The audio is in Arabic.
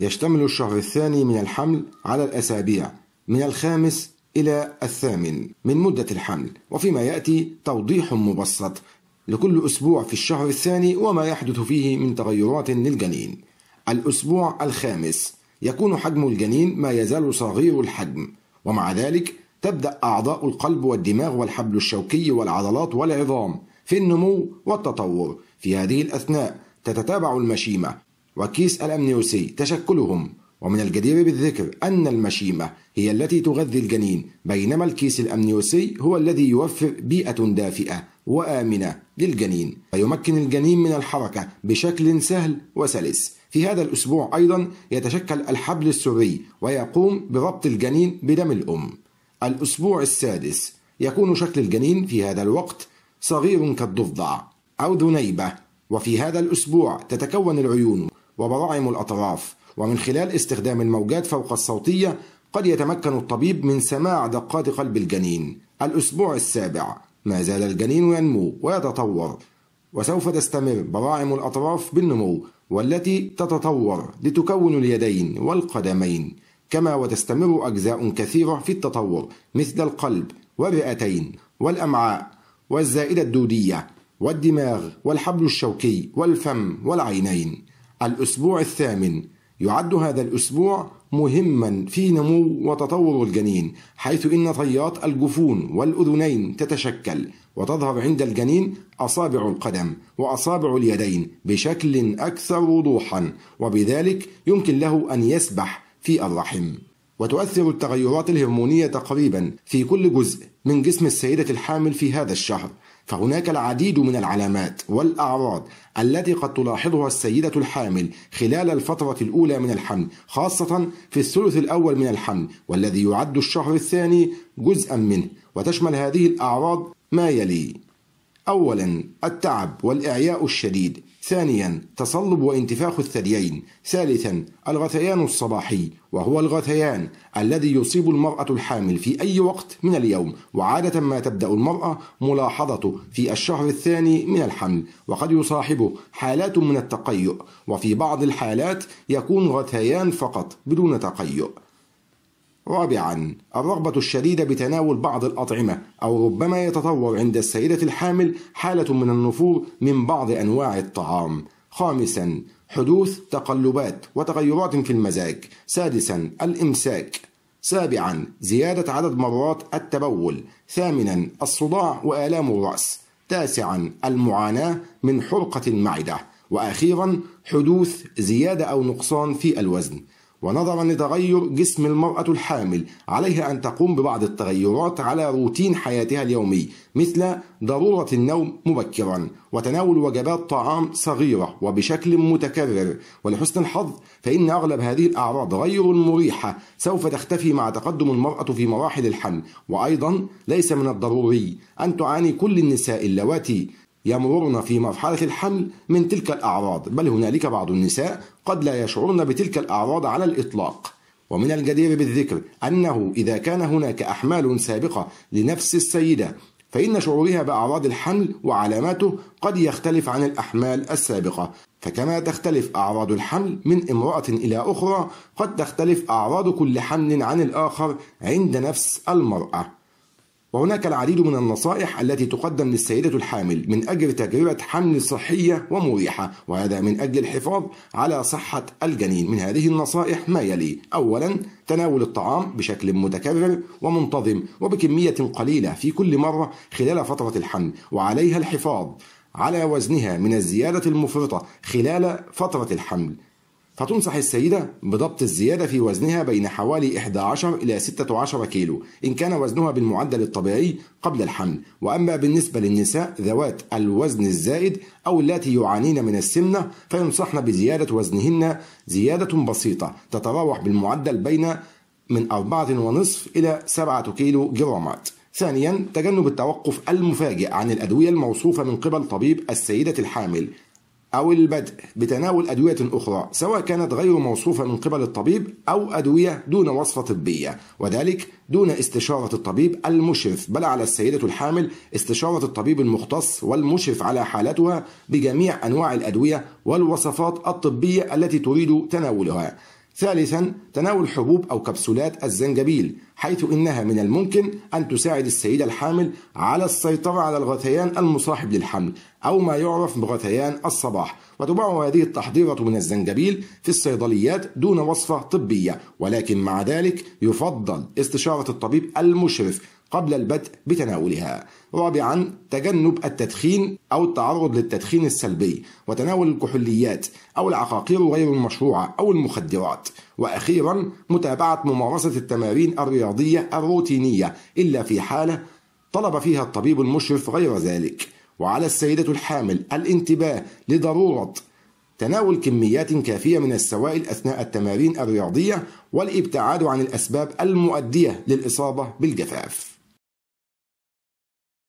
يشتمل الشهر الثاني من الحمل على الأسابيع من الخامس إلى الثامن من مدة الحمل وفيما يأتي توضيح مبسط لكل أسبوع في الشهر الثاني وما يحدث فيه من تغيرات للجنين الأسبوع الخامس يكون حجم الجنين ما يزال صغير الحجم ومع ذلك تبدأ أعضاء القلب والدماغ والحبل الشوكي والعضلات والعظام في النمو والتطور في هذه الأثناء تتتابع المشيمة وكيس الأمنيوسي تشكلهم ومن الجدير بالذكر أن المشيمة هي التي تغذي الجنين بينما الكيس الأمنيوسي هو الذي يوفر بيئة دافئة وآمنة للجنين فيمكن الجنين من الحركة بشكل سهل وسلس في هذا الأسبوع أيضا يتشكل الحبل السري ويقوم بربط الجنين بدم الأم الأسبوع السادس يكون شكل الجنين في هذا الوقت صغير كالضفدع أو ذنيبة وفي هذا الأسبوع تتكون العيون وبراعم الأطراف ومن خلال استخدام الموجات فوق الصوتية قد يتمكن الطبيب من سماع دقات قلب الجنين الأسبوع السابع ما زال الجنين ينمو ويتطور وسوف تستمر براعم الأطراف بالنمو والتي تتطور لتكون اليدين والقدمين كما وتستمر أجزاء كثيرة في التطور مثل القلب والرئتين والأمعاء والزائدة الدودية والدماغ والحبل الشوكي والفم والعينين الأسبوع الثامن يعد هذا الأسبوع مهما في نمو وتطور الجنين حيث إن طيات الجفون والأذنين تتشكل وتظهر عند الجنين أصابع القدم وأصابع اليدين بشكل أكثر وضوحا وبذلك يمكن له أن يسبح في الرحم وتؤثر التغيرات الهرمونية تقريبا في كل جزء من جسم السيدة الحامل في هذا الشهر فهناك العديد من العلامات والأعراض التي قد تلاحظها السيدة الحامل خلال الفترة الأولى من الحمل خاصة في الثلث الأول من الحمل والذي يعد الشهر الثاني جزءا منه وتشمل هذه الأعراض ما يلي أولا التعب والإعياء الشديد ثانيا تصلب وانتفاخ الثديين ثالثا الغثيان الصباحي وهو الغثيان الذي يصيب المرأة الحامل في أي وقت من اليوم وعادة ما تبدأ المرأة ملاحظته في الشهر الثاني من الحمل وقد يصاحبه حالات من التقيؤ وفي بعض الحالات يكون غثيان فقط بدون تقيؤ رابعا الرغبة الشديدة بتناول بعض الأطعمة أو ربما يتطور عند السيدة الحامل حالة من النفور من بعض أنواع الطعام خامسا حدوث تقلبات وتغيرات في المزاج سادسا الإمساك سابعا زيادة عدد مرات التبول ثامنا الصداع وآلام الرأس تاسعا المعاناة من حرقة المعدة وأخيرا حدوث زيادة أو نقصان في الوزن ونظرا لتغير جسم المرأة الحامل عليها أن تقوم ببعض التغيرات على روتين حياتها اليومي مثل ضرورة النوم مبكرا وتناول وجبات طعام صغيرة وبشكل متكرر ولحسن الحظ فإن أغلب هذه الأعراض غير المريحة سوف تختفي مع تقدم المرأة في مراحل الحمل وأيضا ليس من الضروري أن تعاني كل النساء اللواتي يمررن في مرحلة الحمل من تلك الأعراض بل هنالك بعض النساء قد لا يشعرن بتلك الأعراض على الإطلاق ومن الجدير بالذكر أنه إذا كان هناك أحمال سابقة لنفس السيدة فإن شعورها بأعراض الحمل وعلاماته قد يختلف عن الأحمال السابقة فكما تختلف أعراض الحمل من امرأة إلى أخرى قد تختلف أعراض كل حمل عن الآخر عند نفس المرأة وهناك العديد من النصائح التي تقدم للسيدة الحامل من أجل تجربة حمل صحية ومريحة وهذا من أجل الحفاظ على صحة الجنين من هذه النصائح ما يلي أولا تناول الطعام بشكل متكرر ومنتظم وبكمية قليلة في كل مرة خلال فترة الحمل وعليها الحفاظ على وزنها من الزيادة المفرطة خلال فترة الحمل فتنصح السيدة بضبط الزيادة في وزنها بين حوالي 11 إلى 16 كيلو إن كان وزنها بالمعدل الطبيعي قبل الحمل وأما بالنسبة للنساء ذوات الوزن الزائد أو التي يعانين من السمنة فينصحن بزيادة وزنهن زيادة بسيطة تتراوح بالمعدل بين من 4.5 إلى 7 كيلو جرامات ثانيا تجنب التوقف المفاجئ عن الأدوية الموصوفة من قبل طبيب السيدة الحامل أو البدء بتناول أدوية أخرى سواء كانت غير موصوفة من قبل الطبيب أو أدوية دون وصفة طبية وذلك دون استشارة الطبيب المشرف بل على السيدة الحامل استشارة الطبيب المختص والمشرف على حالتها بجميع أنواع الأدوية والوصفات الطبية التي تريد تناولها ثالثا تناول حبوب أو كبسولات الزنجبيل حيث إنها من الممكن أن تساعد السيدة الحامل على السيطرة على الغثيان المصاحب للحمل أو ما يعرف بغثيان الصباح وتباع هذه التحضيرة من الزنجبيل في الصيدليات دون وصفة طبية ولكن مع ذلك يفضل استشارة الطبيب المشرف قبل البدء بتناولها رابعا تجنب التدخين أو التعرض للتدخين السلبي وتناول الكحوليات أو العقاقير غير المشروعة أو المخدرات وأخيرا متابعة ممارسة التمارين الرياضية الروتينية إلا في حالة طلب فيها الطبيب المشرف غير ذلك وعلى السيدة الحامل الانتباه لضرورة تناول كميات كافية من السوائل أثناء التمارين الرياضية والابتعاد عن الأسباب المؤدية للإصابة بالجفاف